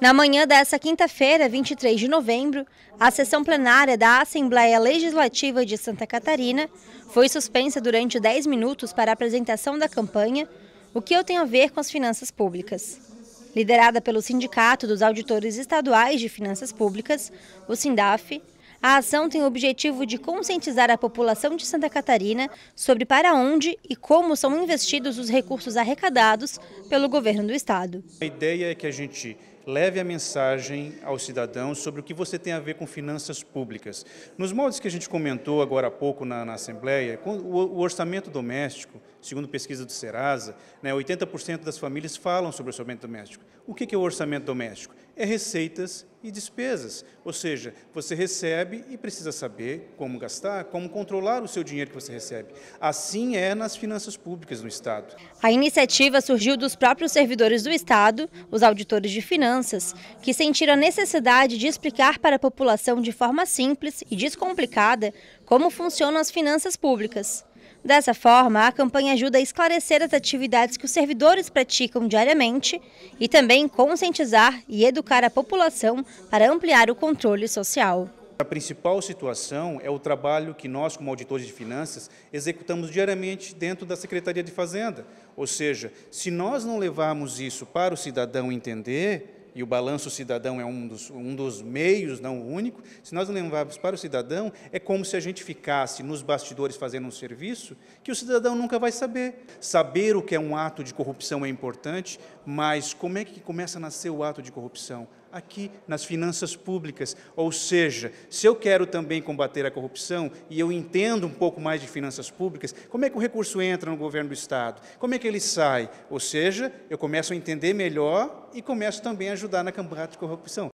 Na manhã desta quinta-feira, 23 de novembro, a sessão plenária da Assembleia Legislativa de Santa Catarina foi suspensa durante 10 minutos para a apresentação da campanha O que eu tenho a ver com as finanças públicas. Liderada pelo Sindicato dos Auditores Estaduais de Finanças Públicas, o SINDAF, a ação tem o objetivo de conscientizar a população de Santa Catarina sobre para onde e como são investidos os recursos arrecadados pelo governo do estado. A ideia é que a gente leve a mensagem aos cidadãos sobre o que você tem a ver com finanças públicas. Nos moldes que a gente comentou agora há pouco na, na Assembleia, o, o orçamento doméstico segundo pesquisa do Serasa, né, 80% das famílias falam sobre orçamento doméstico. O que é o orçamento doméstico? É receitas e despesas. Ou seja, você recebe e precisa saber como gastar, como controlar o seu dinheiro que você recebe. Assim é nas finanças públicas no Estado. A iniciativa surgiu dos próprios servidores do Estado, os auditores de finanças, que sentiram a necessidade de explicar para a população de forma simples e descomplicada como funcionam as finanças públicas. Dessa forma, a campanha ajuda a esclarecer as atividades que os servidores praticam diariamente e também conscientizar e educar a população para ampliar o controle social. A principal situação é o trabalho que nós, como auditores de finanças, executamos diariamente dentro da Secretaria de Fazenda. Ou seja, se nós não levarmos isso para o cidadão entender, e o balanço cidadão é um dos, um dos meios, não o único, se nós não levarmos para o cidadão, é como se a gente ficasse nos bastidores fazendo um serviço que o cidadão nunca vai saber. Saber o que é um ato de corrupção é importante, mas como é que começa a nascer o ato de corrupção? Aqui nas finanças públicas. Ou seja, se eu quero também combater a corrupção e eu entendo um pouco mais de finanças públicas, como é que o recurso entra no governo do Estado? Como é que ele sai? Ou seja, eu começo a entender melhor e começo também a ajudar na campanha de corrupção.